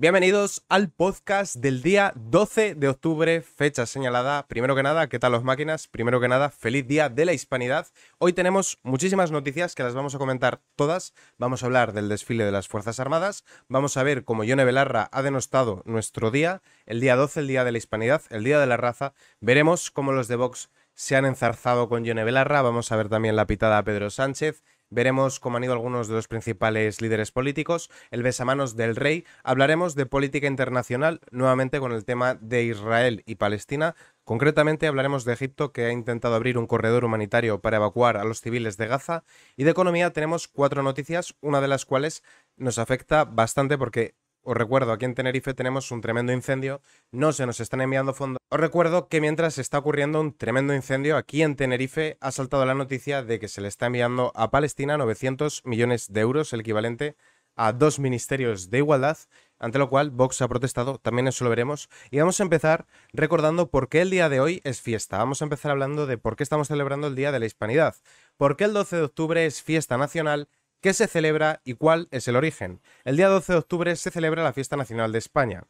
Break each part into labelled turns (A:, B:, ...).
A: Bienvenidos al podcast del día 12 de octubre, fecha señalada. Primero que nada, ¿qué tal los máquinas? Primero que nada, feliz día de la hispanidad. Hoy tenemos muchísimas noticias que las vamos a comentar todas. Vamos a hablar del desfile de las Fuerzas Armadas. Vamos a ver cómo Yone Belarra ha denostado nuestro día, el día 12, el día de la hispanidad, el día de la raza. Veremos cómo los de Vox se han enzarzado con Yone Belarra. Vamos a ver también la pitada a Pedro Sánchez Veremos cómo han ido algunos de los principales líderes políticos, el besamanos del rey, hablaremos de política internacional, nuevamente con el tema de Israel y Palestina, Concretamente hablaremos de Egipto, que ha intentado abrir un corredor humanitario para evacuar a los civiles de Gaza, y de economía tenemos cuatro noticias, una de las cuales nos afecta bastante porque os recuerdo, aquí en Tenerife tenemos un tremendo incendio, no se nos están enviando fondos. Os recuerdo que mientras está ocurriendo un tremendo incendio, aquí en Tenerife ha saltado la noticia de que se le está enviando a Palestina 900 millones de euros, el equivalente a dos ministerios de igualdad, ante lo cual Vox ha protestado, también eso lo veremos. Y vamos a empezar recordando por qué el día de hoy es fiesta. Vamos a empezar hablando de por qué estamos celebrando el Día de la Hispanidad, por qué el 12 de octubre es fiesta nacional ¿Qué se celebra y cuál es el origen? El día 12 de octubre se celebra la Fiesta Nacional de España.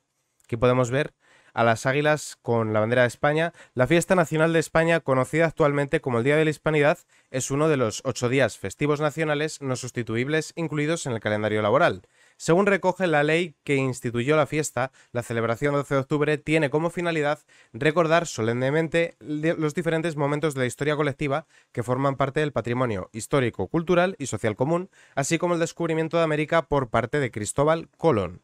A: Aquí podemos ver a las águilas con la bandera de España. La fiesta nacional de España, conocida actualmente como el Día de la Hispanidad, es uno de los ocho días festivos nacionales no sustituibles incluidos en el calendario laboral. Según recoge la ley que instituyó la fiesta, la celebración del 12 de octubre tiene como finalidad recordar solemnemente los diferentes momentos de la historia colectiva que forman parte del patrimonio histórico, cultural y social común, así como el descubrimiento de América por parte de Cristóbal Colón.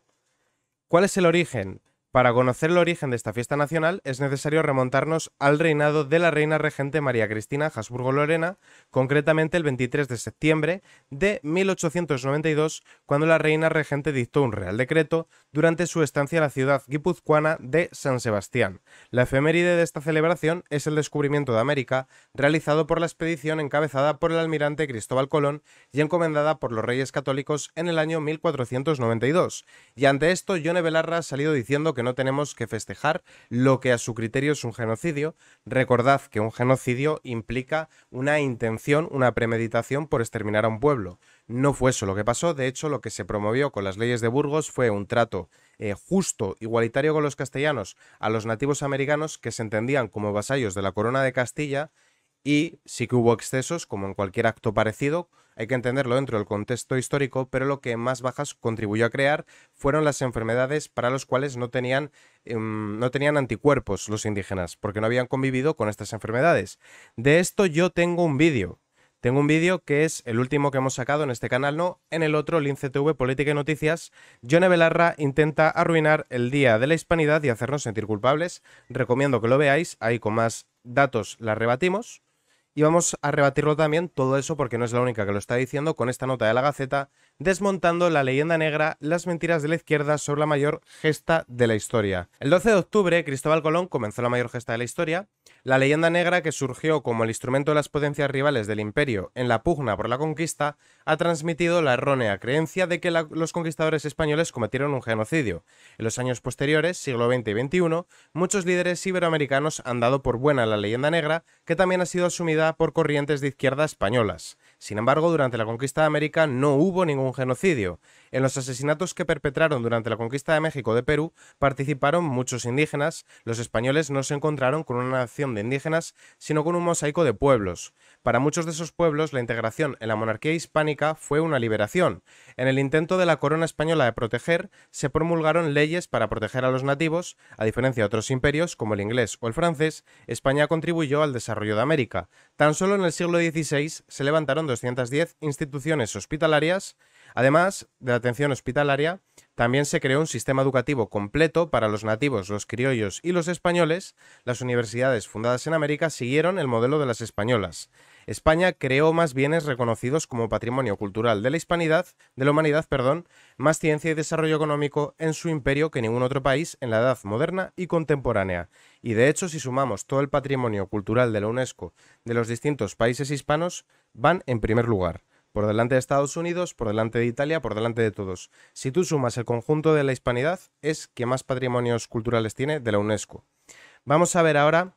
A: ¿Cuál es el origen? Para conocer el origen de esta fiesta nacional es necesario remontarnos al reinado de la reina regente María Cristina Habsburgo-Lorena, concretamente el 23 de septiembre de 1892, cuando la reina regente dictó un real decreto durante su estancia en la ciudad guipuzcoana de San Sebastián. La efeméride de esta celebración es el descubrimiento de América, realizado por la expedición encabezada por el almirante Cristóbal Colón y encomendada por los Reyes Católicos en el año 1492. Y ante esto, Yone Belarra ha salido diciendo que no tenemos que festejar lo que a su criterio es un genocidio. Recordad que un genocidio implica una intención, una premeditación por exterminar a un pueblo. No fue eso lo que pasó, de hecho lo que se promovió con las leyes de Burgos fue un trato eh, justo, igualitario con los castellanos, a los nativos americanos que se entendían como vasallos de la corona de Castilla y sí que hubo excesos, como en cualquier acto parecido, hay que entenderlo dentro del contexto histórico, pero lo que más bajas contribuyó a crear fueron las enfermedades para las cuales no tenían, em, no tenían anticuerpos los indígenas, porque no habían convivido con estas enfermedades. De esto yo tengo un vídeo, tengo un vídeo que es el último que hemos sacado en este canal, no, en el otro, el INCTV, Política y Noticias. Yone Belarra intenta arruinar el Día de la Hispanidad y hacernos sentir culpables. Recomiendo que lo veáis, ahí con más datos la rebatimos. Y vamos a rebatirlo también, todo eso porque no es la única que lo está diciendo, con esta nota de la Gaceta desmontando la leyenda negra, las mentiras de la izquierda sobre la mayor gesta de la historia. El 12 de octubre, Cristóbal Colón comenzó la mayor gesta de la historia, la leyenda negra que surgió como el instrumento de las potencias rivales del imperio en la pugna por la conquista, ha transmitido la errónea creencia de que los conquistadores españoles cometieron un genocidio. En los años posteriores, siglo XX y XXI, muchos líderes iberoamericanos han dado por buena la leyenda negra, que también ha sido asumida por corrientes de izquierda españolas. Sin embargo, durante la conquista de América no hubo ningún genocidio en los asesinatos que perpetraron durante la conquista de México de Perú participaron muchos indígenas. Los españoles no se encontraron con una nación de indígenas, sino con un mosaico de pueblos. Para muchos de esos pueblos, la integración en la monarquía hispánica fue una liberación. En el intento de la corona española de proteger, se promulgaron leyes para proteger a los nativos. A diferencia de otros imperios, como el inglés o el francés, España contribuyó al desarrollo de América. Tan solo en el siglo XVI se levantaron 210 instituciones hospitalarias Además de la atención hospitalaria, también se creó un sistema educativo completo para los nativos, los criollos y los españoles. Las universidades fundadas en América siguieron el modelo de las españolas. España creó más bienes reconocidos como patrimonio cultural de la hispanidad, de la humanidad, perdón, más ciencia y desarrollo económico en su imperio que ningún otro país en la edad moderna y contemporánea. Y de hecho, si sumamos todo el patrimonio cultural de la UNESCO de los distintos países hispanos, van en primer lugar por delante de Estados Unidos, por delante de Italia, por delante de todos. Si tú sumas el conjunto de la hispanidad, es que más patrimonios culturales tiene de la UNESCO. Vamos a ver ahora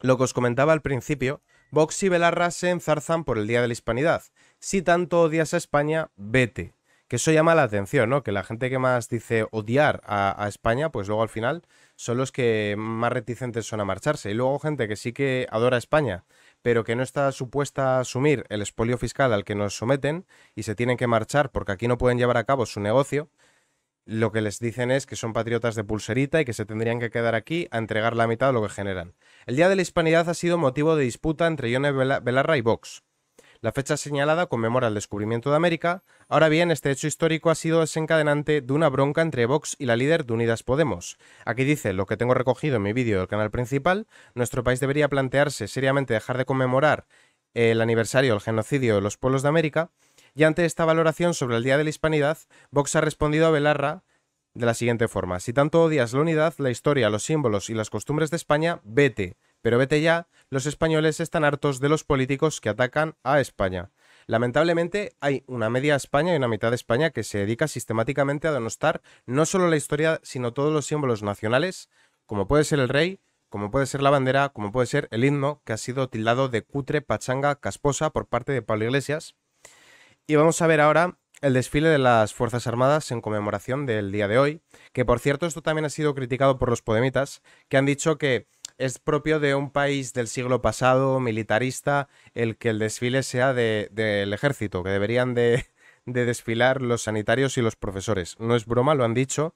A: lo que os comentaba al principio. Vox y Belarra se enzarzan por el Día de la Hispanidad. Si tanto odias a España, vete. Que eso llama la atención, ¿no? Que la gente que más dice odiar a, España, pues luego al final son los que más reticentes son a marcharse. Y luego gente que sí que adora España, pero que no está supuesta a asumir el expolio fiscal al que nos someten y se tienen que marchar porque aquí no pueden llevar a cabo su negocio, lo que les dicen es que son patriotas de pulserita y que se tendrían que quedar aquí a entregar la mitad de lo que generan. El Día de la Hispanidad ha sido motivo de disputa entre Ione Belarra y Vox. La fecha señalada conmemora el descubrimiento de América. Ahora bien, este hecho histórico ha sido desencadenante de una bronca entre Vox y la líder de Unidas Podemos. Aquí dice lo que tengo recogido en mi vídeo del canal principal. Nuestro país debería plantearse seriamente dejar de conmemorar el aniversario del genocidio de los pueblos de América. Y ante esta valoración sobre el Día de la Hispanidad, Vox ha respondido a Belarra de la siguiente forma. Si tanto odias la unidad, la historia, los símbolos y las costumbres de España, vete. Pero vete ya, los españoles están hartos de los políticos que atacan a España. Lamentablemente hay una media España y una mitad de España que se dedica sistemáticamente a denostar no solo la historia, sino todos los símbolos nacionales, como puede ser el rey, como puede ser la bandera, como puede ser el himno, que ha sido tildado de cutre, pachanga, casposa por parte de Pablo Iglesias. Y vamos a ver ahora el desfile de las Fuerzas Armadas en conmemoración del día de hoy, que por cierto esto también ha sido criticado por los podemitas, que han dicho que es propio de un país del siglo pasado, militarista, el que el desfile sea del de, ejército, que deberían de, de desfilar los sanitarios y los profesores. No es broma, lo han dicho.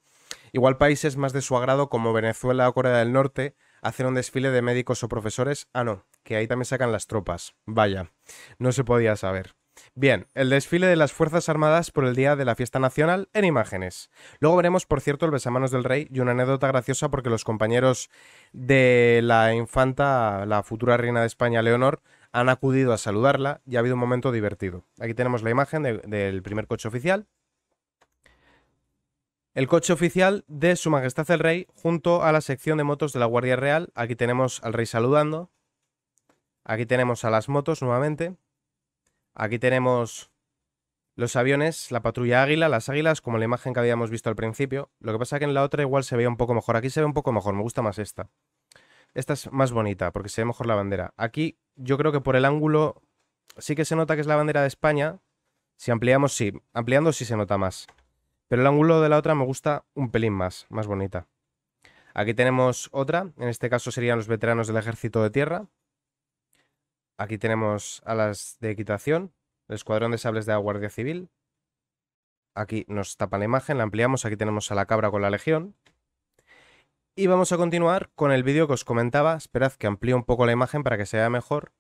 A: Igual países más de su agrado como Venezuela o Corea del Norte hacen un desfile de médicos o profesores. Ah, no, que ahí también sacan las tropas. Vaya, no se podía saber. Bien, el desfile de las Fuerzas Armadas por el día de la fiesta nacional en imágenes. Luego veremos, por cierto, el besamanos del rey y una anécdota graciosa porque los compañeros de la infanta, la futura reina de España, Leonor, han acudido a saludarla y ha habido un momento divertido. Aquí tenemos la imagen del primer coche oficial. El coche oficial de Su Majestad el Rey junto a la sección de motos de la Guardia Real. Aquí tenemos al rey saludando. Aquí tenemos a las motos nuevamente. Aquí tenemos los aviones, la patrulla águila, las águilas, como la imagen que habíamos visto al principio. Lo que pasa es que en la otra igual se veía un poco mejor. Aquí se ve un poco mejor, me gusta más esta. Esta es más bonita, porque se ve mejor la bandera. Aquí yo creo que por el ángulo sí que se nota que es la bandera de España. Si ampliamos, sí. Ampliando sí se nota más. Pero el ángulo de la otra me gusta un pelín más, más bonita. Aquí tenemos otra, en este caso serían los veteranos del ejército de tierra. Aquí tenemos a las de equitación, el escuadrón de sables de la Guardia Civil. Aquí nos tapa la imagen, la ampliamos, aquí tenemos a la cabra con la legión. Y vamos a continuar con el vídeo que os comentaba, esperad que amplíe un poco la imagen para que se vea mejor.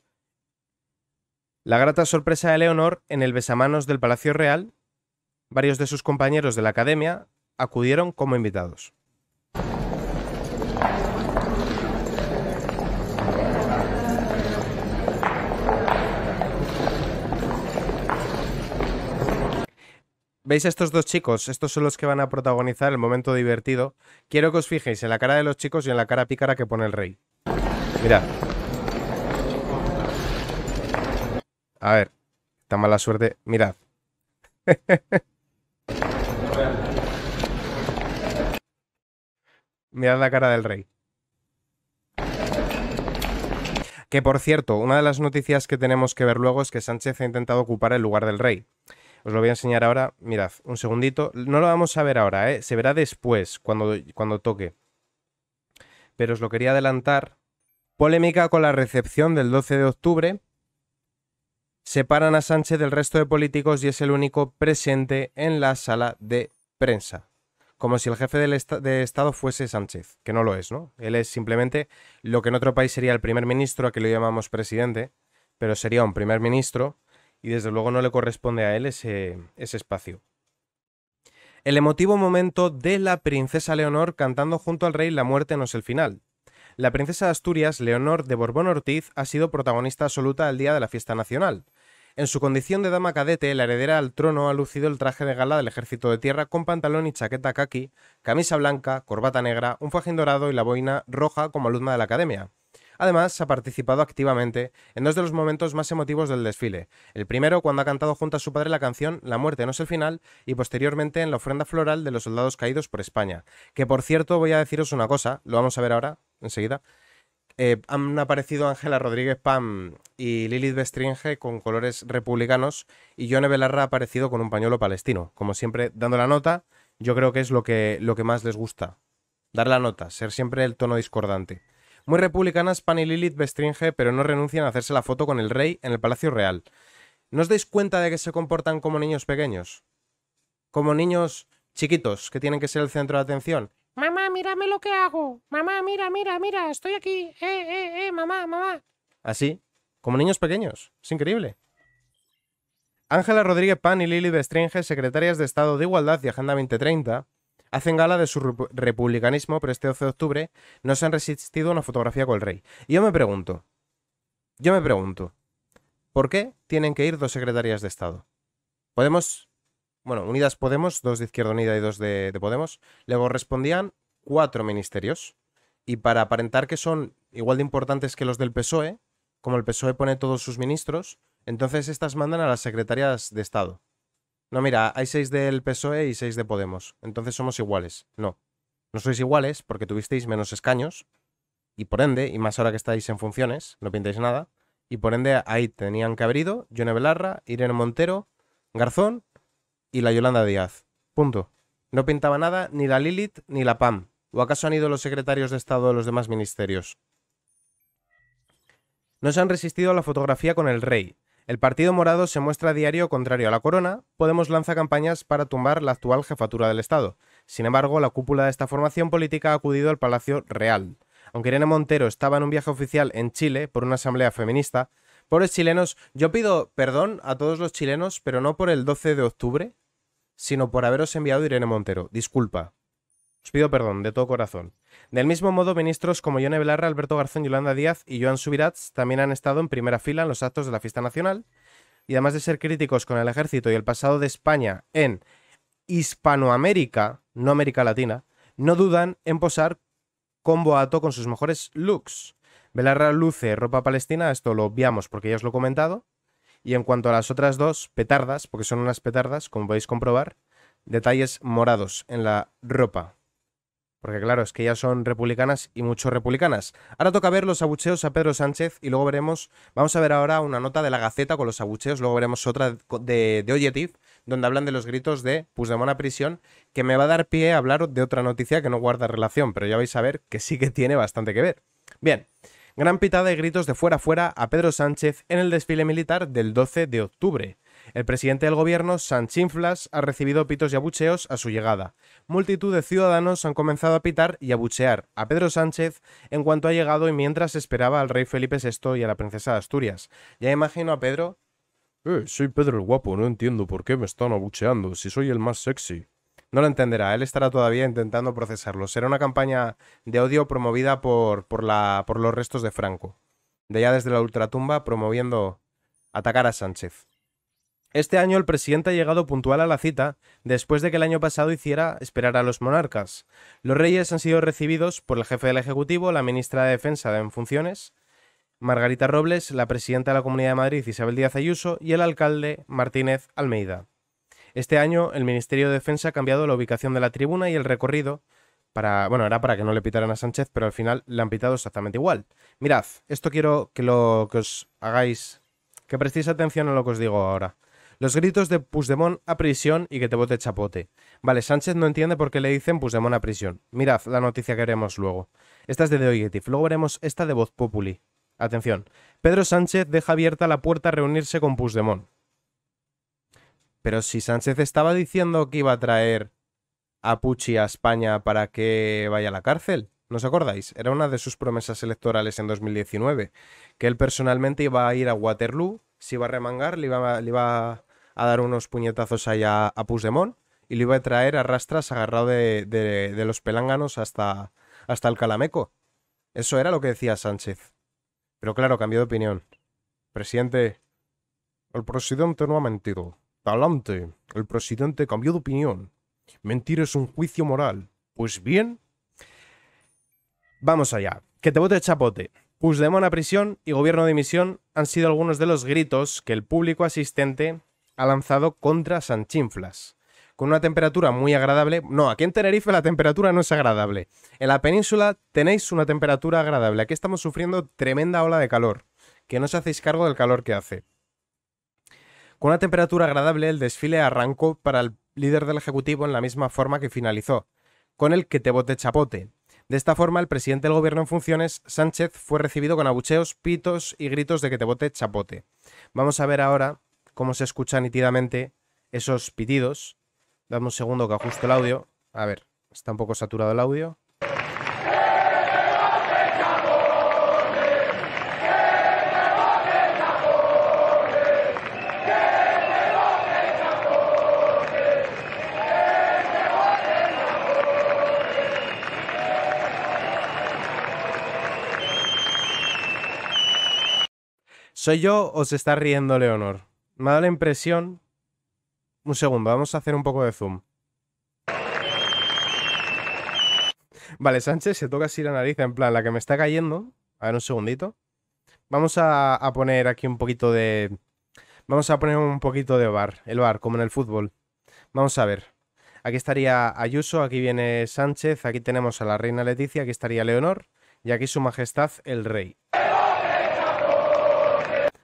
A: La grata sorpresa de Leonor en el besamanos del Palacio Real, varios de sus compañeros de la academia acudieron como invitados. ¿Veis estos dos chicos? Estos son los que van a protagonizar el momento divertido. Quiero que os fijéis en la cara de los chicos y en la cara pícara que pone el rey. Mirad. A ver, está mala suerte. Mirad. Mirad la cara del rey. Que por cierto, una de las noticias que tenemos que ver luego es que Sánchez ha intentado ocupar el lugar del rey. Os lo voy a enseñar ahora. Mirad, un segundito. No lo vamos a ver ahora, ¿eh? Se verá después, cuando, cuando toque. Pero os lo quería adelantar. Polémica con la recepción del 12 de octubre. Separan a Sánchez del resto de políticos y es el único presente en la sala de prensa. Como si el jefe de Estado fuese Sánchez, que no lo es, ¿no? Él es simplemente lo que en otro país sería el primer ministro, a que lo llamamos presidente, pero sería un primer ministro y desde luego no le corresponde a él ese, espacio. El emotivo momento de la princesa Leonor cantando junto al rey La muerte no es el final. La princesa de Asturias, Leonor de Borbón Ortiz, ha sido protagonista absoluta al día de la fiesta nacional. En su condición de dama cadete, la heredera al trono ha lucido el traje de gala del ejército de tierra con pantalón y chaqueta kaki, camisa blanca, corbata negra, un fajín dorado y la boina roja como alumna de la academia. Además, ha participado activamente en dos de los momentos más emotivos del desfile. El primero, cuando ha cantado junto a su padre la canción La muerte no es el final, y posteriormente en la ofrenda floral de los soldados caídos por España. Que por cierto, voy a deciros una cosa, lo vamos a ver ahora, enseguida. Eh, han aparecido Ángela Rodríguez Pam y Lilith Bestringe con colores republicanos y Yone Belarra ha aparecido con un pañuelo palestino. Como siempre, dando la nota, yo creo que es lo que, lo que más les gusta. Dar la nota, ser siempre el tono discordante. Muy republicanas, Pan y Lilith bestringe, pero no renuncian a hacerse la foto con el rey en el Palacio Real. ¿No os dais cuenta de que se comportan como niños pequeños? Como niños chiquitos, que tienen que ser el centro de atención. Mamá, mírame lo que hago. Mamá, mira, mira, mira, estoy aquí. Eh, eh, eh, mamá, mamá. Así, como niños pequeños. Es increíble. Ángela Rodríguez Pan y Lili Bestringe, secretarias de Estado de Igualdad y Agenda 2030, hacen gala de su republicanismo, pero este 12 de octubre no se han resistido a una fotografía con el rey. Y yo me pregunto, yo me pregunto, ¿por qué tienen que ir dos secretarías de Estado? Podemos, bueno, Unidas Podemos, dos de Izquierda Unida y dos de, Podemos, le correspondían cuatro ministerios. Y para aparentar que son igual de importantes que los del PSOE, como el PSOE pone todos sus ministros, entonces estas mandan a las secretarías de Estado. No, mira, hay seis del PSOE y seis de Podemos. Entonces somos iguales. No. No sois iguales porque tuvisteis menos escaños. Y por ende, y más ahora que estáis en funciones, no pintáis nada. Y por ende, ahí tenían Cabrido, haber ido Belarra, Irene Montero, Garzón y la Yolanda Díaz. Punto. No pintaba nada ni la Lilith ni la PAM. ¿O acaso han ido los secretarios de Estado de los demás ministerios? No se han resistido a la fotografía con el rey, el Partido Morado se muestra a diario contrario a la corona, Podemos lanza campañas para tumbar la actual jefatura del Estado. Sin embargo, la cúpula de esta formación política ha acudido al Palacio Real. Aunque Irene Montero estaba en un viaje oficial en Chile por una asamblea feminista, pobres chilenos, yo pido perdón a todos los chilenos, pero no por el 12 de octubre, sino por haberos enviado Irene Montero. Disculpa. Os pido perdón, de todo corazón. Del mismo modo, ministros como Yone Belarra, Alberto Garzón, Yolanda Díaz y Joan Subirats también han estado en primera fila en los actos de la fiesta nacional. Y además de ser críticos con el ejército y el pasado de España en Hispanoamérica, no América Latina, no dudan en posar con boato con sus mejores looks. Belarra luce ropa palestina, esto lo obviamos porque ya os lo he comentado. Y en cuanto a las otras dos, petardas, porque son unas petardas, como podéis comprobar, detalles morados en la ropa. Porque claro, es que ya son republicanas y mucho republicanas. Ahora toca ver los abucheos a Pedro Sánchez y luego veremos, vamos a ver ahora una nota de la Gaceta con los abucheos, luego veremos otra de, de donde hablan de los gritos de Puigdemont a prisión, que me va a dar pie a hablar de otra noticia que no guarda relación, pero ya vais a ver que sí que tiene bastante que ver. Bien, gran pitada de gritos de fuera a fuera a Pedro Sánchez en el desfile militar del 12 de octubre. El presidente del gobierno, Sanchinflas, ha recibido pitos y abucheos a su llegada. Multitud de ciudadanos han comenzado a pitar y abuchear a Pedro Sánchez en cuanto ha llegado y mientras esperaba al rey Felipe VI y a la princesa de Asturias. Ya imagino a Pedro. Eh, soy Pedro el guapo, no entiendo por qué me están abucheando, si soy el más sexy. No lo entenderá, él estará todavía intentando procesarlo. Será una campaña de odio promovida por, por, la, por los restos de Franco. De allá desde la ultratumba promoviendo atacar a Sánchez. Este año el presidente ha llegado puntual a la cita, después de que el año pasado hiciera esperar a los monarcas. Los reyes han sido recibidos por el jefe del Ejecutivo, la ministra de Defensa en funciones, Margarita Robles, la presidenta de la Comunidad de Madrid, Isabel Díaz Ayuso, y el alcalde Martínez Almeida. Este año el Ministerio de Defensa ha cambiado la ubicación de la tribuna y el recorrido para, bueno, era para que no le pitaran a Sánchez, pero al final le han pitado exactamente igual. Mirad, esto quiero que lo que os hagáis que prestéis atención a lo que os digo ahora. Los gritos de Puigdemont a prisión y que te vote chapote. Vale, Sánchez no entiende por qué le dicen Puigdemont a prisión. Mirad la noticia que veremos luego. Esta es de The Objective. Luego veremos esta de Voz Populi. Atención. Pedro Sánchez deja abierta la puerta a reunirse con Puigdemont. Pero si Sánchez estaba diciendo que iba a traer a Pucci a España para que vaya a la cárcel. ¿No os acordáis? Era una de sus promesas electorales en 2019, que él personalmente iba a ir a Waterloo, Si iba a remangar, le iba, a a dar unos puñetazos allá a, Pusdemón y lo iba a traer a rastras agarrado de, los pelánganos hasta, hasta el Calameco. Eso era lo que decía Sánchez. Pero claro, cambió de opinión. Presidente, el presidente no ha mentido. Talante, el presidente cambió de opinión. Mentir es un juicio moral. Pues bien, vamos allá. Que te vote chapote. Pusdemón a prisión y gobierno de misión han sido algunos de los gritos que el público asistente ha lanzado contra Sanchinflas. Con una temperatura muy agradable. No, aquí en Tenerife la temperatura no es agradable. En la península tenéis una temperatura agradable. Aquí estamos sufriendo tremenda ola de calor. Que no os hacéis cargo del calor que hace. Con una temperatura agradable, el desfile arrancó para el líder del Ejecutivo en la misma forma que finalizó, con el que te bote chapote. De esta forma, el presidente del gobierno en funciones, Sánchez, fue recibido con abucheos, pitos y gritos de que te bote chapote. Vamos a ver ahora cómo se escuchan nitidamente esos pitidos. Dame un segundo que ajusto el audio. A ver, está un poco saturado el audio. ¿Soy yo o se está riendo Leonor? Me da la impresión... Un segundo, vamos a hacer un poco de zoom. Vale, Sánchez se toca así la nariz, en plan, la que me está cayendo. A ver, un segundito. Vamos a, poner aquí un poquito de... Vamos a poner un poquito de bar, el bar, como en el fútbol. Vamos a ver. Aquí estaría Ayuso, aquí viene Sánchez, aquí tenemos a la reina Leticia, aquí estaría Leonor y aquí su majestad el rey.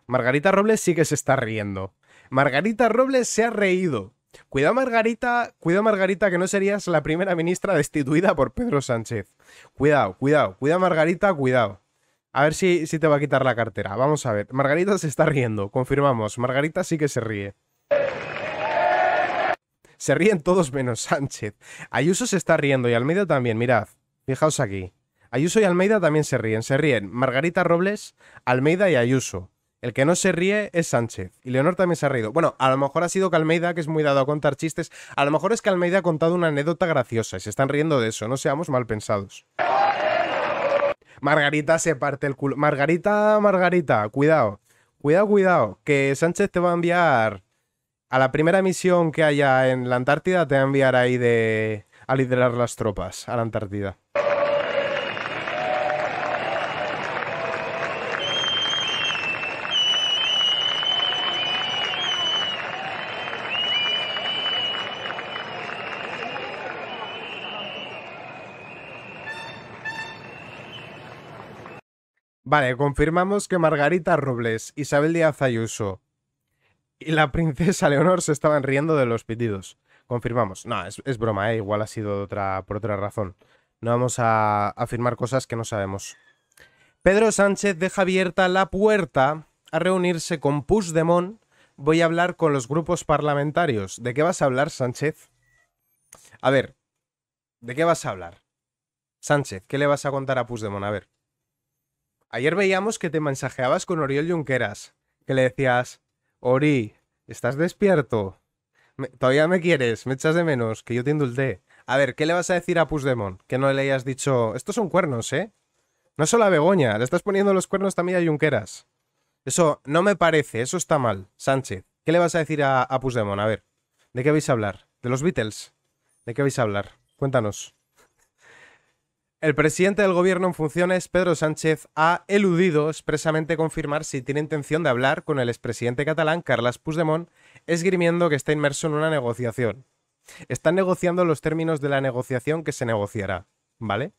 A: Margarita Robles sí que se está riendo. Margarita Robles se ha reído. Cuidado Margarita, cuidado Margarita que no serías la primera ministra destituida por Pedro Sánchez. Cuidado, cuidado, cuidado Margarita, cuidado. A ver si, si te va a quitar la cartera. Vamos a ver. Margarita se está riendo, confirmamos. Margarita sí que se ríe. Se ríen todos menos Sánchez. Ayuso se está riendo y Almeida también, mirad. Fijaos aquí. Ayuso y Almeida también se ríen, se ríen. Margarita Robles, Almeida y Ayuso. El que no se ríe es Sánchez. Y Leonor también se ha reído. Bueno, a lo mejor ha sido Calmeida, que es muy dado a contar chistes, a lo mejor es que Almeida ha contado una anécdota graciosa y se están riendo de eso. No seamos mal pensados. Margarita se parte el culo. Margarita, Margarita, cuidado. Cuidado, cuidado. Que Sánchez te va a enviar a la primera misión que haya en la Antártida, te va a enviar ahí de... a liderar las tropas a la Antártida. Vale, confirmamos que Margarita Robles, Isabel Díaz Ayuso y la princesa Leonor se estaban riendo de los pedidos. Confirmamos. No, es, broma, ¿eh? igual ha sido otra, por otra razón. No vamos a afirmar cosas que no sabemos. Pedro Sánchez deja abierta la puerta a reunirse con Puigdemont. Voy a hablar con los grupos parlamentarios. ¿De qué vas a hablar, Sánchez? A ver, ¿de qué vas a hablar? Sánchez, ¿qué le vas a contar a Puigdemont? A ver. Ayer veíamos que te mensajeabas con Oriol Junqueras, que le decías, Ori, ¿estás despierto? ¿Todavía me quieres? ¿Me echas de menos? Que yo te indulté. A ver, ¿qué le vas a decir a Pusdemon? Que no le hayas dicho, estos son cuernos, ¿eh? No solo a Begoña, le estás poniendo los cuernos también a Junqueras. Eso no me parece, eso está mal. Sánchez, ¿qué le vas a decir a, a Pusdemon? A ver, ¿de qué vais a hablar? ¿De los Beatles? ¿De qué vais a hablar? Cuéntanos. El presidente del gobierno en funciones, Pedro Sánchez, ha eludido expresamente confirmar si tiene intención de hablar con el expresidente catalán, Carles Puigdemont, esgrimiendo que está inmerso en una negociación. Están negociando los términos de la negociación que se negociará, ¿vale?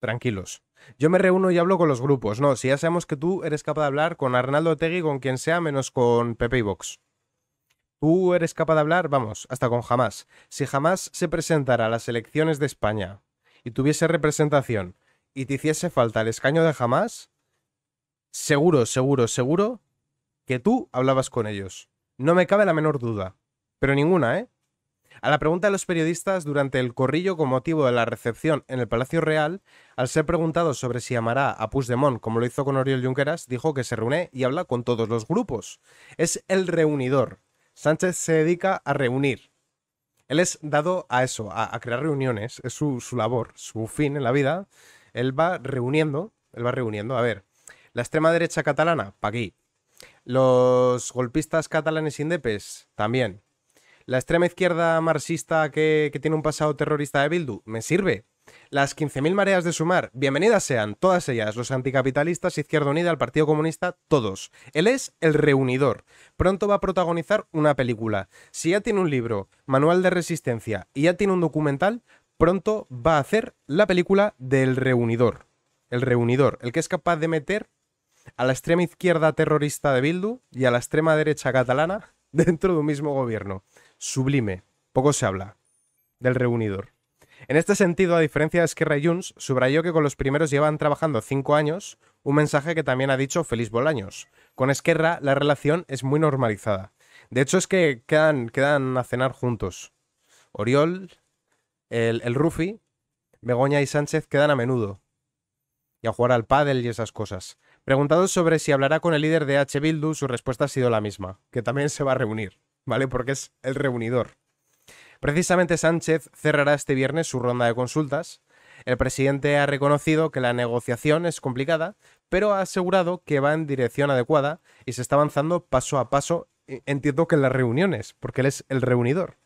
A: Tranquilos. Yo me reúno y hablo con los grupos. No, si ya sabemos que tú eres capaz de hablar con Arnaldo Tegui, con quien sea, menos con Pepe y Vox. Tú eres capaz de hablar, vamos, hasta con jamás. Si jamás se presentará a las elecciones de España y tuviese representación y te hiciese falta el escaño de jamás, seguro, seguro, seguro que tú hablabas con ellos. No me cabe la menor duda. Pero ninguna, ¿eh? A la pregunta de los periodistas durante el corrillo con motivo de la recepción en el Palacio Real, al ser preguntado sobre si amará a Puigdemont como lo hizo con Oriol Junqueras, dijo que se reúne y habla con todos los grupos. Es el reunidor. Sánchez se dedica a reunir, él es dado a eso, a, crear reuniones, es su, labor, su fin en la vida. Él va reuniendo, él va reuniendo, a ver, la extrema derecha catalana, pa' aquí. Los golpistas catalanes indepes, también. La extrema izquierda marxista que tiene un pasado terrorista de Bildu, me sirve, las 15.000 mareas de sumar, bienvenidas sean todas ellas, los anticapitalistas, Izquierda Unida, el Partido Comunista, todos. Él es el reunidor. Pronto va a protagonizar una película. Si ya tiene un libro, Manual de Resistencia, y ya tiene un documental, pronto va a hacer la película del reunidor. El reunidor, el que es capaz de meter a la extrema izquierda terrorista de Bildu y a la extrema derecha catalana dentro de un mismo gobierno. Sublime. Poco se habla del reunidor. En este sentido, a diferencia de Esquerra y Junts, subrayó que con los primeros llevan trabajando cinco años, un mensaje que también ha dicho Feliz Bolaños. Con Esquerra la relación es muy normalizada. De hecho, es que quedan, quedan a cenar juntos. Oriol, el, el Rufi, Begoña y Sánchez quedan a menudo. Y a jugar al pádel y esas cosas. Preguntado sobre si hablará con el líder de H. Bildu, su respuesta ha sido la misma, que también se va a reunir, ¿vale? Porque es el reunidor. Precisamente Sánchez cerrará este viernes su ronda de consultas. El presidente ha reconocido que la negociación es complicada, pero ha asegurado que va en dirección adecuada y se está avanzando paso a paso, e, entiendo que en las reuniones, porque él es el reunidor.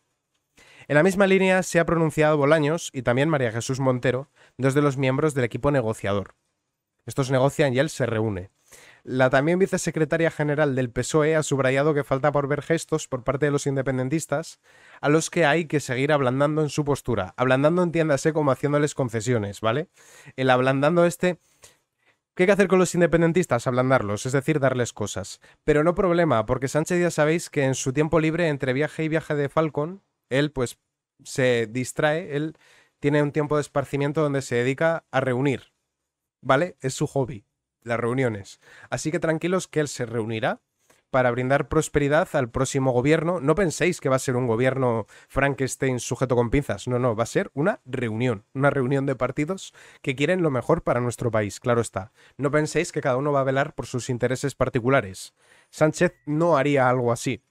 A: En la misma línea se ha pronunciado Bolaños y también María Jesús Montero, dos de los miembros del equipo negociador. Estos negocian y él se reúne. La también vicesecretaria general del PSOE ha subrayado que falta por ver gestos por parte de los independentistas a los que hay que seguir ablandando en su postura. Ablandando, entiéndase, como haciéndoles concesiones, ¿vale? El ablandando este... ¿Qué hay que hacer con los independentistas? Ablandarlos, es decir, darles cosas. Pero no problema, porque Sánchez ya sabéis que en su tiempo libre, entre viaje y viaje de Falcon, él pues se distrae, él tiene un tiempo de esparcimiento donde se dedica a reunir. ¿Vale? Es su hobby las reuniones. Así que tranquilos que él se reunirá para brindar prosperidad al próximo gobierno. No penséis que va a ser un gobierno Frankenstein sujeto con pinzas. No, no, va a ser una reunión, una reunión de partidos que quieren lo mejor para nuestro país, claro está. No penséis que cada uno va a velar por sus intereses particulares. Sánchez no haría algo así.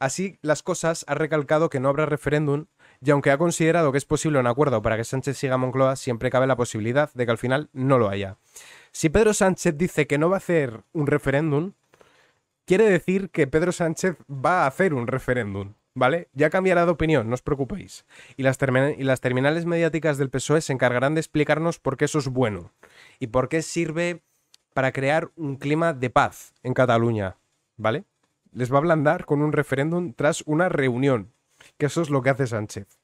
A: Así las cosas ha recalcado que no habrá referéndum y aunque ha considerado que es posible un acuerdo para que Sánchez siga Moncloa, siempre cabe la posibilidad de que al final no lo haya. Si Pedro Sánchez dice que no va a hacer un referéndum, quiere decir que Pedro Sánchez va a hacer un referéndum. ¿vale? Ya cambiará de opinión, no os preocupéis. Y las, y las, terminales mediáticas del PSOE se encargarán de explicarnos por qué eso es bueno y por qué sirve para crear un clima de paz en Cataluña, ¿vale? Les va a ablandar con un referéndum tras una reunión que eso es lo que hace Sánchez.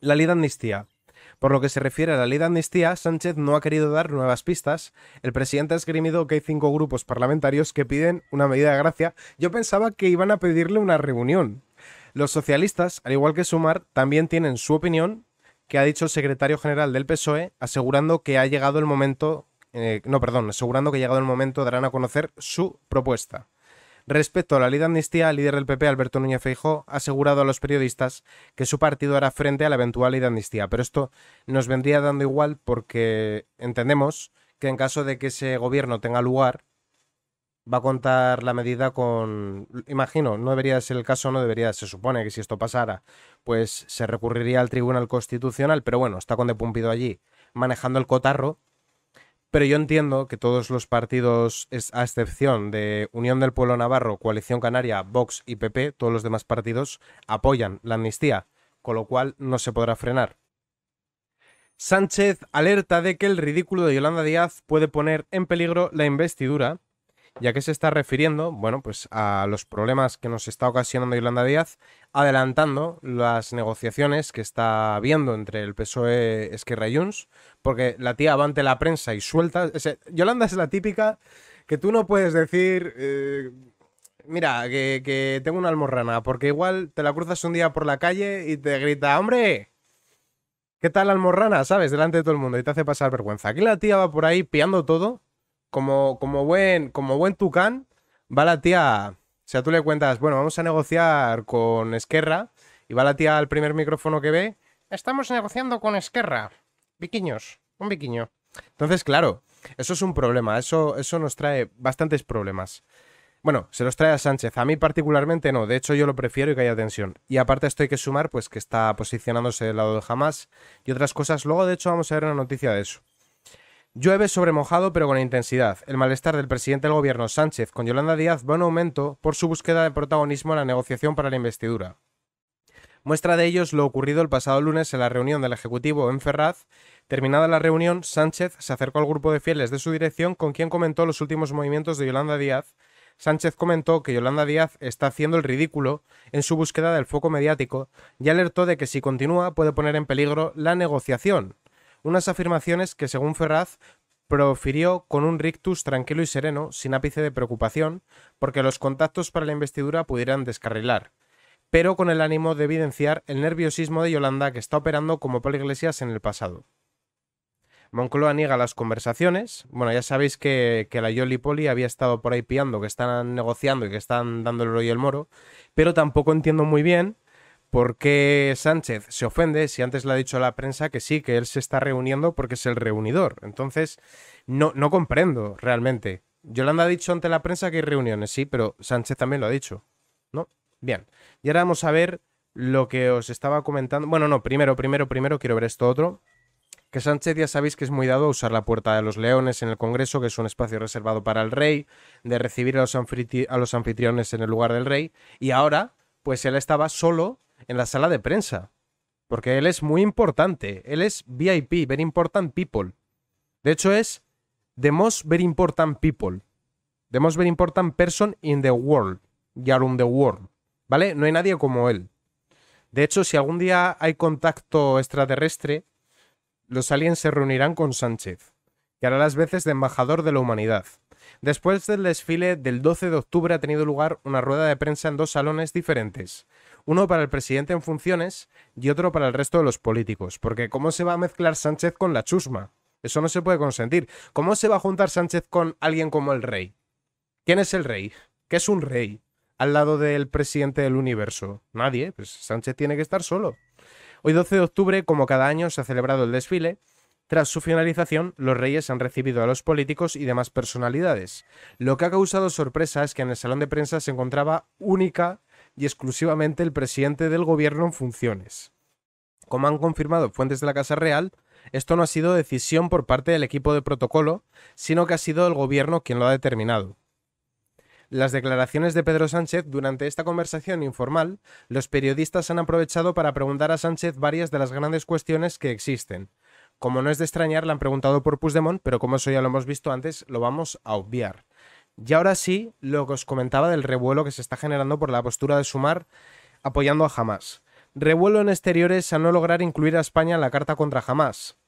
A: La ley de amnistía. Por lo que se refiere a la ley de amnistía, Sánchez no ha querido dar nuevas pistas. El presidente ha esgrimido que hay cinco grupos parlamentarios que piden una medida de gracia. Yo pensaba que iban a pedirle una reunión. Los socialistas, al igual que Sumar, también tienen su opinión, que ha dicho el secretario general del PSOE, asegurando que ha llegado el momento. Eh, no, perdón, asegurando que ha llegado el momento darán a conocer su propuesta. Respecto a la ley de amnistía, el líder del PP, Alberto Núñez Feijó, ha asegurado a los periodistas que su partido hará frente a la eventual ley de amnistía, pero esto nos vendría dando igual porque entendemos que en caso de que ese gobierno tenga lugar, va a contar la medida con, imagino, no debería ser el caso, no debería, se supone que si esto pasara, pues se recurriría al Tribunal Constitucional, pero bueno, está con Depumpido allí manejando el cotarro pero yo entiendo que todos los partidos, a excepción de Unión del Pueblo Navarro, Coalición Canaria, Vox y PP, todos los demás partidos apoyan la amnistía, con lo cual no se podrá frenar. Sánchez alerta de que el ridículo de Yolanda Díaz puede poner en peligro la investidura ya que se está refiriendo, bueno, pues a los problemas que nos está ocasionando Yolanda Díaz, adelantando las negociaciones que está habiendo entre el PSOE, Esquerra y porque la tía va ante la prensa y suelta... Yolanda es la típica que tú no puedes decir... Eh, mira, que, tengo una almorrana, porque igual te la cruzas un día por la calle y te grita, hombre, ¿qué tal la almorrana? ¿Sabes? Delante de todo el mundo y te hace pasar vergüenza. Aquí la tía va por ahí piando todo como, buen, tucán, va la tía. O sea, tú le cuentas, bueno, vamos a negociar con Esquerra. Y va la tía al primer micrófono que ve. Estamos negociando con Esquerra. Viquiños. Un viquiño. Entonces, claro, eso es un problema. Eso, eso nos trae bastantes problemas. Bueno, se los trae a Sánchez. A mí particularmente no. De hecho, yo lo prefiero y que haya tensión. Y aparte esto hay que sumar, pues que está posicionándose del lado de Jamás y otras cosas. Luego, de hecho, vamos a ver una noticia de eso. Llueve sobre mojado pero con intensidad. El malestar del presidente del gobierno Sánchez con Yolanda Díaz va en aumento por su búsqueda de protagonismo en la negociación para la investidura. Muestra de ello lo ocurrido el pasado lunes en la reunión del Ejecutivo en Ferraz. Terminada la reunión, Sánchez se acercó al grupo de fieles de su dirección con quien comentó los últimos movimientos de Yolanda Díaz. Sánchez comentó que Yolanda Díaz está haciendo el ridículo en su búsqueda del foco mediático y alertó de que si continúa puede poner en peligro la negociación. Unas afirmaciones que, según Ferraz, profirió con un rictus tranquilo y sereno, sin ápice de preocupación, porque los contactos para la investidura pudieran descarrilar, pero con el ánimo de evidenciar el nerviosismo de Yolanda que está operando como poliglesias Iglesias en el pasado. Moncloa niega las conversaciones. Bueno, ya sabéis que, la Yoli Poli había estado por ahí piando, que están negociando y que están dándole el rollo el moro, pero tampoco entiendo muy bien ¿Por qué Sánchez se ofende si antes le ha dicho a la prensa que sí, que él se está reuniendo porque es el reunidor? Entonces, no, no comprendo realmente. Yolanda ha dicho ante la prensa que hay reuniones, sí, pero Sánchez también lo ha dicho, ¿no? Bien, y ahora vamos a ver lo que os estaba comentando. Bueno, no, primero, primero, primero quiero ver esto otro. Que Sánchez ya sabéis que es muy dado usar la Puerta de los Leones en el Congreso, que es un espacio reservado para el rey, de recibir los, a los anfitriones en el lugar del rey, y ahora, pues él estaba solo en la sala de prensa. Porque él es muy importante. Él es VIP, Very Important People. De hecho, es The Most Very Important People. The Most Very Important Person in the World. Y around the world. ¿Vale? No hay nadie como él. De hecho, si algún día hay contacto extraterrestre, los aliens se reunirán con Sánchez que hará las veces de embajador de la humanidad. Después del desfile del 12 de octubre ha tenido lugar una rueda de prensa en dos salones diferentes, uno para el presidente en funciones y otro para el resto de los políticos, porque ¿cómo se va a mezclar Sánchez con la chusma? Eso no se puede consentir. ¿Cómo se va a juntar Sánchez con alguien como el rey? ¿Quién es el rey? ¿Qué es un rey? Al lado del presidente del universo. Nadie, pues Sánchez tiene que estar solo. Hoy 12 de octubre, como cada año, se ha celebrado el desfile tras su finalización, los reyes han recibido a los políticos y demás personalidades. Lo que ha causado sorpresa es que en el salón de prensa se encontraba única y exclusivamente el presidente del gobierno en funciones. Como han confirmado fuentes de la Casa Real, esto no ha sido decisión por parte del equipo de protocolo, sino que ha sido el gobierno quien lo ha determinado. Las declaraciones de Pedro Sánchez durante esta conversación informal, los periodistas han aprovechado para preguntar a Sánchez varias de las grandes cuestiones que existen, como no es de extrañar, le han preguntado por Puigdemont, pero como eso ya lo hemos visto antes, lo vamos a obviar. Y ahora sí, lo que os comentaba del revuelo que se está generando por la postura de Sumar apoyando a Jamás. Revuelo en exteriores a no lograr incluir a España en la carta contra Jamás.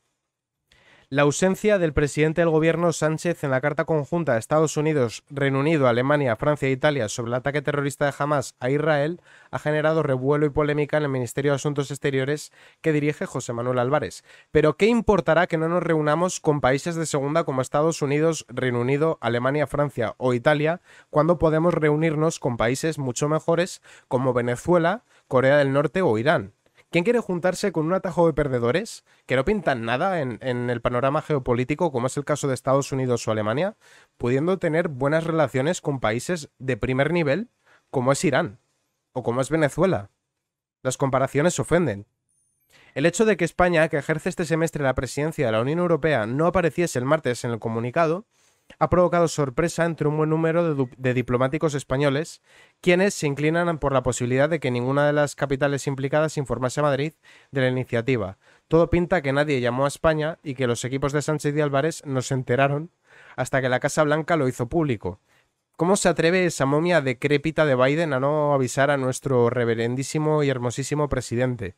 A: La ausencia del presidente del gobierno Sánchez en la carta conjunta de Estados Unidos, Reino Unido, Alemania, Francia e Italia sobre el ataque terrorista de Hamas a Israel ha generado revuelo y polémica en el Ministerio de Asuntos Exteriores que dirige José Manuel Álvarez. Pero ¿qué importará que no nos reunamos con países de segunda como Estados Unidos, Reino Unido, Alemania, Francia o Italia cuando podemos reunirnos con países mucho mejores como Venezuela, Corea del Norte o Irán? ¿Quién quiere juntarse con un atajo de perdedores que no pintan nada en, el panorama geopolítico, como es el caso de Estados Unidos o Alemania, pudiendo tener buenas relaciones con países de primer nivel, como es Irán o como es Venezuela? Las comparaciones ofenden. El hecho de que España, que ejerce este semestre la presidencia de la Unión Europea, no apareciese el martes en el comunicado, ha provocado sorpresa entre un buen número de, diplomáticos españoles, quienes se inclinan por la posibilidad de que ninguna de las capitales implicadas informase a Madrid de la iniciativa. Todo pinta que nadie llamó a España y que los equipos de Sánchez y Álvarez no se enteraron hasta que la Casa Blanca lo hizo público. ¿Cómo se atreve esa momia decrépita de Biden a no avisar a nuestro reverendísimo y hermosísimo presidente?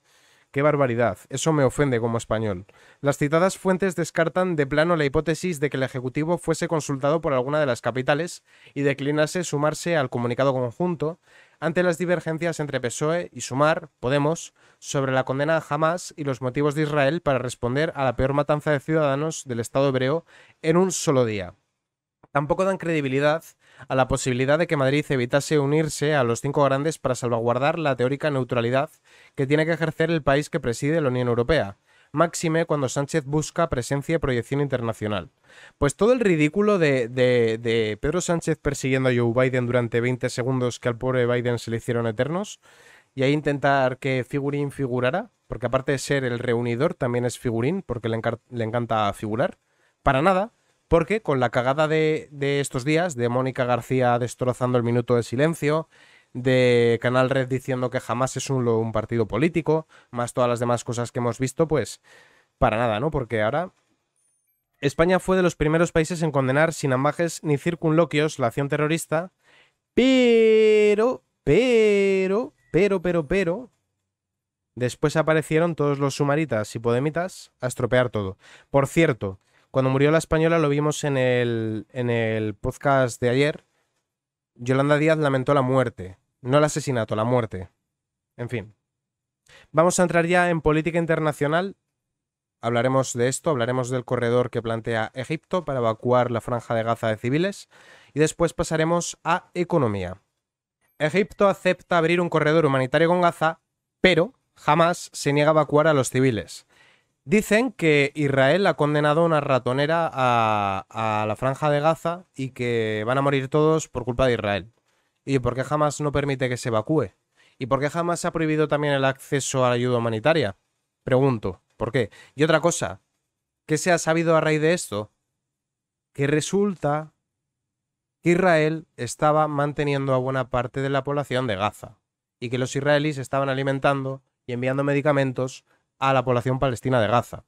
A: ¡Qué barbaridad! Eso me ofende como español. Las citadas fuentes descartan de plano la hipótesis de que el Ejecutivo fuese consultado por alguna de las capitales y declinase sumarse al comunicado conjunto ante las divergencias entre PSOE y Sumar, Podemos, sobre la condena a Hamas y los motivos de Israel para responder a la peor matanza de ciudadanos del Estado hebreo en un solo día. Tampoco dan credibilidad a la posibilidad de que Madrid evitase unirse a los cinco grandes para salvaguardar la teórica neutralidad que tiene que ejercer el país que preside la Unión Europea, máxime cuando Sánchez busca presencia y proyección internacional. Pues todo el ridículo de, de, de, Pedro Sánchez persiguiendo a Joe Biden durante 20 segundos que al pobre Biden se le hicieron eternos, y ahí intentar que Figurín figurara, porque aparte de ser el reunidor, también es Figurín, porque le encanta figurar, para nada, porque con la cagada de, estos días, de Mónica García destrozando el minuto de silencio, de Canal Red diciendo que jamás es un, un, partido político, más todas las demás cosas que hemos visto, pues para nada, ¿no? Porque ahora España fue de los primeros países en condenar sin ambajes ni circunloquios la acción terrorista, pero, pero, pero, pero, pero, después aparecieron todos los sumaritas y podemitas a estropear todo. Por cierto, cuando murió la española lo vimos en el, en el podcast de ayer. Yolanda Díaz lamentó la muerte, no el asesinato, la muerte. En fin. Vamos a entrar ya en política internacional. Hablaremos de esto, hablaremos del corredor que plantea Egipto para evacuar la franja de Gaza de civiles y después pasaremos a economía. Egipto acepta abrir un corredor humanitario con Gaza, pero jamás se niega a evacuar a los civiles. Dicen que Israel ha condenado una ratonera a, la franja de Gaza y que van a morir todos por culpa de Israel. ¿Y por qué jamás no permite que se evacúe? ¿Y por qué jamás se ha prohibido también el acceso a la ayuda humanitaria? Pregunto, ¿por qué? Y otra cosa, ¿qué se ha sabido a raíz de esto? Que resulta que Israel estaba manteniendo a buena parte de la población de Gaza y que los israelíes estaban alimentando y enviando medicamentos a la población palestina de Gaza.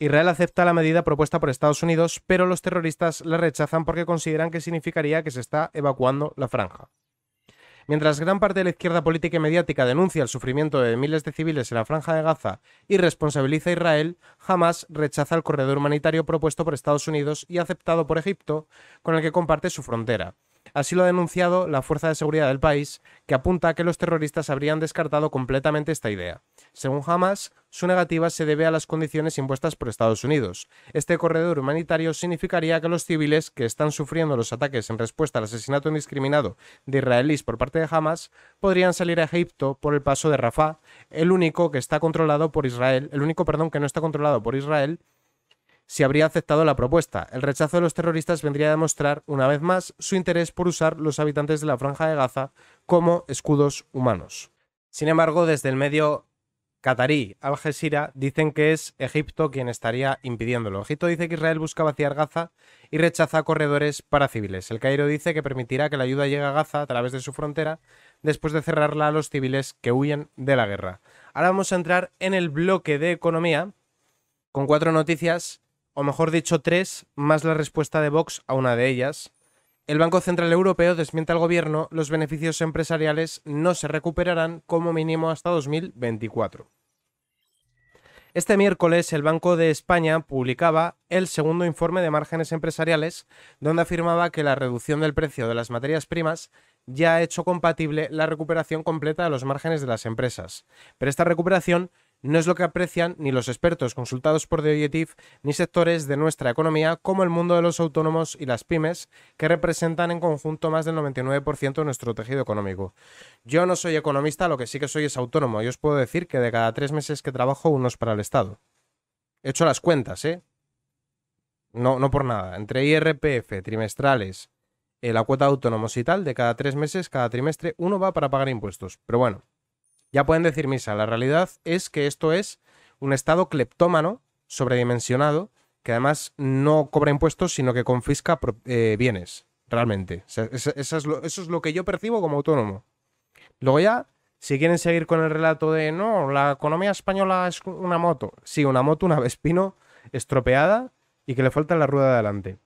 A: Israel acepta la medida propuesta por Estados Unidos, pero los terroristas la rechazan porque consideran que significaría que se está evacuando la franja. Mientras gran parte de la izquierda política y mediática denuncia el sufrimiento de miles de civiles en la franja de Gaza y responsabiliza a Israel, Hamas rechaza el corredor humanitario propuesto por Estados Unidos y aceptado por Egipto, con el que comparte su frontera, Así lo ha denunciado la Fuerza de Seguridad del país, que apunta a que los terroristas habrían descartado completamente esta idea. Según Hamas, su negativa se debe a las condiciones impuestas por Estados Unidos. Este corredor humanitario significaría que los civiles que están sufriendo los ataques en respuesta al asesinato indiscriminado de israelíes por parte de Hamas podrían salir a Egipto por el paso de Rafah, el único que está controlado por Israel, el único perdón que no está controlado por Israel si habría aceptado la propuesta. El rechazo de los terroristas vendría a demostrar, una vez más, su interés por usar los habitantes de la Franja de Gaza como escudos humanos. Sin embargo, desde el medio qatarí Al Jazeera dicen que es Egipto quien estaría impidiéndolo. Egipto dice que Israel busca vaciar Gaza y rechaza corredores para civiles. El Cairo dice que permitirá que la ayuda llegue a Gaza a través de su frontera después de cerrarla a los civiles que huyen de la guerra. Ahora vamos a entrar en el bloque de economía con cuatro noticias o mejor dicho tres, más la respuesta de Vox a una de ellas. El Banco Central Europeo desmiente al gobierno, los beneficios empresariales no se recuperarán como mínimo hasta 2024. Este miércoles el Banco de España publicaba el segundo informe de márgenes empresariales, donde afirmaba que la reducción del precio de las materias primas ya ha hecho compatible la recuperación completa de los márgenes de las empresas. Pero esta recuperación no es lo que aprecian ni los expertos consultados por The Objective ni sectores de nuestra economía como el mundo de los autónomos y las pymes, que representan en conjunto más del 99% de nuestro tejido económico. Yo no soy economista, lo que sí que soy es autónomo, y os puedo decir que de cada tres meses que trabajo, uno es para el Estado. He hecho las cuentas, ¿eh? No, no por nada. Entre IRPF, trimestrales, eh, la cuota de autónomos y tal, de cada tres meses, cada trimestre, uno va para pagar impuestos. Pero bueno. Ya pueden decir misa, la realidad es que esto es un Estado cleptómano, sobredimensionado, que además no cobra impuestos, sino que confisca eh, bienes, realmente. eso, es lo, que yo percibo como autónomo. Luego ya, si quieren seguir con el relato de, no, la economía española es una moto. Sí, una moto, una Vespino estropeada y que le falta la rueda de adelante.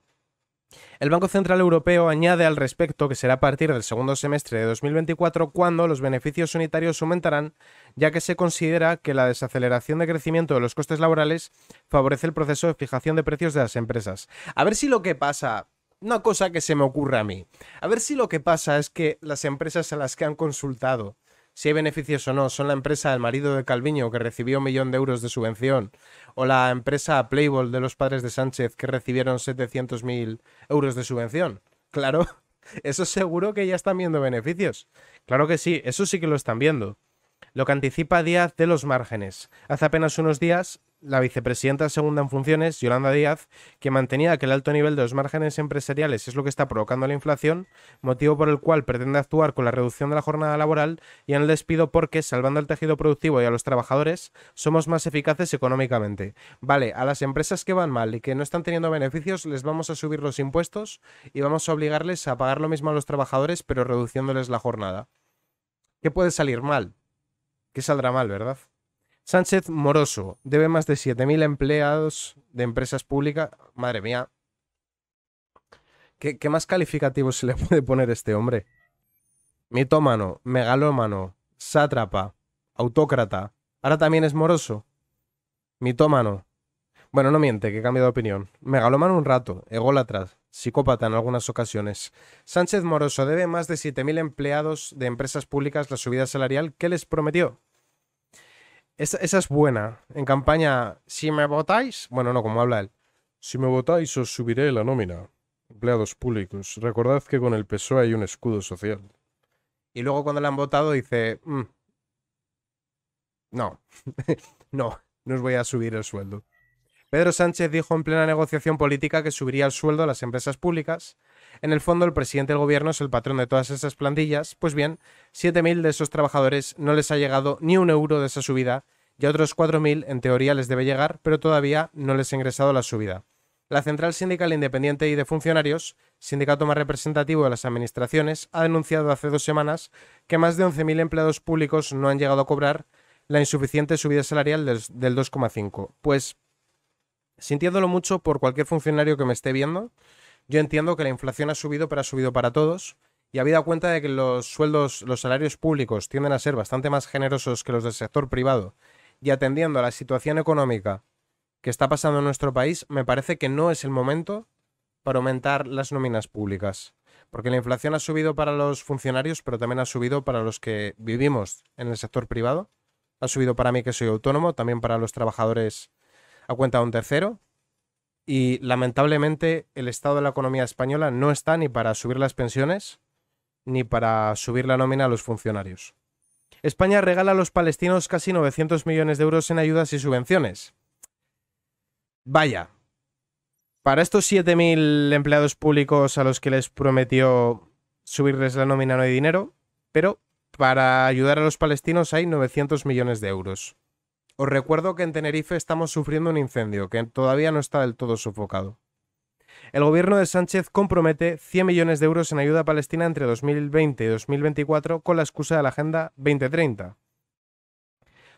A: El Banco Central Europeo añade al respecto que será a partir del segundo semestre de 2024 cuando los beneficios unitarios aumentarán, ya que se considera que la desaceleración de crecimiento de los costes laborales favorece el proceso de fijación de precios de las empresas. A ver si lo que pasa, una cosa que se me ocurre a mí, a ver si lo que pasa es que las empresas a las que han consultado si hay beneficios o no, son la empresa del Marido de Calviño, que recibió un millón de euros de subvención, o la empresa Playboy de los padres de Sánchez, que recibieron 700.000 euros de subvención. Claro, eso seguro que ya están viendo beneficios. Claro que sí, eso sí que lo están viendo. Lo que anticipa Díaz de los márgenes. Hace apenas unos días la vicepresidenta segunda en funciones, Yolanda Díaz, que mantenía que el alto nivel de los márgenes empresariales es lo que está provocando la inflación, motivo por el cual pretende actuar con la reducción de la jornada laboral y en el despido porque, salvando al tejido productivo y a los trabajadores, somos más eficaces económicamente. Vale, a las empresas que van mal y que no están teniendo beneficios les vamos a subir los impuestos y vamos a obligarles a pagar lo mismo a los trabajadores pero reduciéndoles la jornada. ¿Qué puede salir mal? ¿Qué saldrá mal, verdad? Sánchez Moroso debe más de 7.000 empleados de empresas públicas. Madre mía. ¿Qué, más calificativo se le puede poner a este hombre? Mitómano, megalómano, sátrapa, autócrata. Ahora también es moroso. Mitómano. Bueno, no miente, que he cambiado de opinión. Megalómano un rato, ególatra, psicópata en algunas ocasiones. Sánchez Moroso debe más de 7.000 empleados de empresas públicas la subida salarial que les prometió. Esa, es buena. En campaña, si me votáis, bueno, no, como habla él. Si me votáis, os subiré la nómina. Empleados públicos, recordad que con el PSOE hay un escudo social. Y luego cuando le han votado dice, mm, no, no, no os voy a subir el sueldo. Pedro Sánchez dijo en plena negociación política que subiría el sueldo a las empresas públicas en el fondo, el presidente del gobierno es el patrón de todas esas plantillas. Pues bien, 7.000 de esos trabajadores no les ha llegado ni un euro de esa subida y a otros 4.000 en teoría les debe llegar, pero todavía no les ha ingresado la subida. La Central Sindical Independiente y de Funcionarios, sindicato más representativo de las administraciones, ha denunciado hace dos semanas que más de 11.000 empleados públicos no han llegado a cobrar la insuficiente subida salarial del, 2,5. Pues, sintiéndolo mucho por cualquier funcionario que me esté viendo, yo entiendo que la inflación ha subido, pero ha subido para todos. Y habida cuenta de que los sueldos, los salarios públicos tienden a ser bastante más generosos que los del sector privado. Y atendiendo a la situación económica que está pasando en nuestro país, me parece que no es el momento para aumentar las nóminas públicas. Porque la inflación ha subido para los funcionarios, pero también ha subido para los que vivimos en el sector privado. Ha subido para mí que soy autónomo, también para los trabajadores a cuenta de un tercero, y lamentablemente el estado de la economía española no está ni para subir las pensiones ni para subir la nómina a los funcionarios. España regala a los palestinos casi 900 millones de euros en ayudas y subvenciones. Vaya, para estos 7.000 empleados públicos a los que les prometió subirles la nómina no hay dinero, pero para ayudar a los palestinos hay 900 millones de euros. Os recuerdo que en Tenerife estamos sufriendo un incendio que todavía no está del todo sofocado. El gobierno de Sánchez compromete 100 millones de euros en ayuda a Palestina entre 2020 y 2024 con la excusa de la Agenda 2030.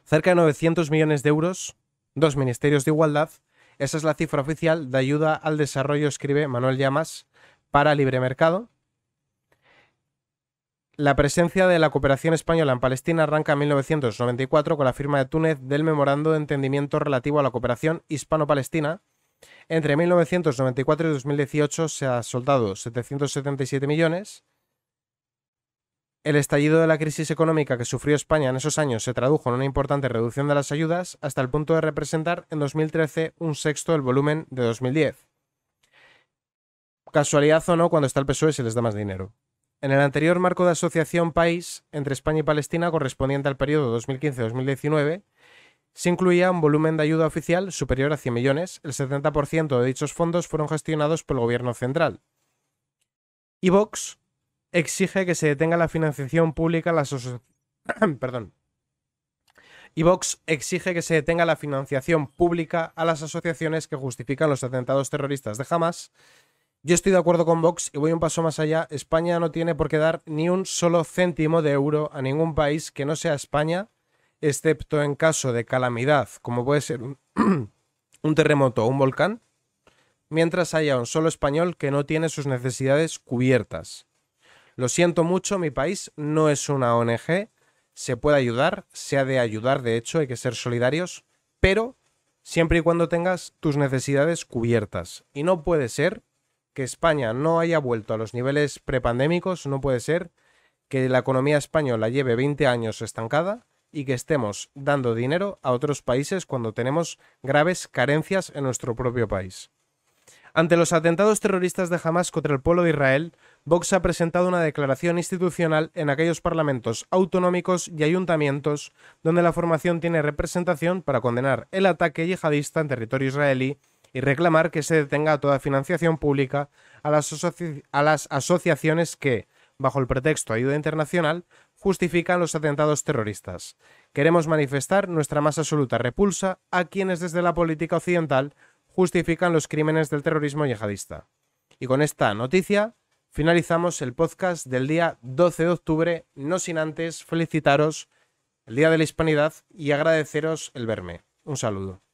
A: Cerca de 900 millones de euros, dos ministerios de igualdad, esa es la cifra oficial de ayuda al desarrollo, escribe Manuel Llamas, para libre mercado, la presencia de la cooperación española en Palestina arranca en 1994 con la firma de Túnez del Memorando de Entendimiento relativo a la cooperación hispano-palestina. Entre 1994 y 2018 se ha soldado 777 millones. El estallido de la crisis económica que sufrió España en esos años se tradujo en una importante reducción de las ayudas hasta el punto de representar en 2013 un sexto del volumen de 2010. Casualidad o no, cuando está el PSOE se les da más dinero. En el anterior marco de asociación país entre España y Palestina correspondiente al periodo 2015-2019, se incluía un volumen de ayuda oficial superior a 100 millones. El 70% de dichos fondos fueron gestionados por el gobierno central. Y exige que se detenga la financiación pública a las exige que se detenga la financiación pública a las asociaciones que justifican los atentados terroristas de Hamas yo estoy de acuerdo con Vox y voy un paso más allá. España no tiene por qué dar ni un solo céntimo de euro a ningún país que no sea España, excepto en caso de calamidad, como puede ser un, terremoto o un volcán, mientras haya un solo español que no tiene sus necesidades cubiertas. Lo siento mucho, mi país no es una ONG, se puede ayudar, se ha de ayudar, de hecho, hay que ser solidarios, pero siempre y cuando tengas tus necesidades cubiertas. Y no puede ser que España no haya vuelto a los niveles prepandémicos no puede ser, que la economía española lleve 20 años estancada y que estemos dando dinero a otros países cuando tenemos graves carencias en nuestro propio país. Ante los atentados terroristas de Hamas contra el pueblo de Israel, Vox ha presentado una declaración institucional en aquellos parlamentos autonómicos y ayuntamientos donde la formación tiene representación para condenar el ataque yihadista en territorio israelí y reclamar que se detenga toda financiación pública a las, asociaciones que, bajo el pretexto de ayuda internacional, justifican los atentados terroristas. Queremos manifestar nuestra más absoluta repulsa a quienes desde la política occidental justifican los crímenes del terrorismo yihadista. Y con esta noticia finalizamos el podcast del día 12 de octubre, no sin antes felicitaros el Día de la Hispanidad y agradeceros el verme. Un saludo.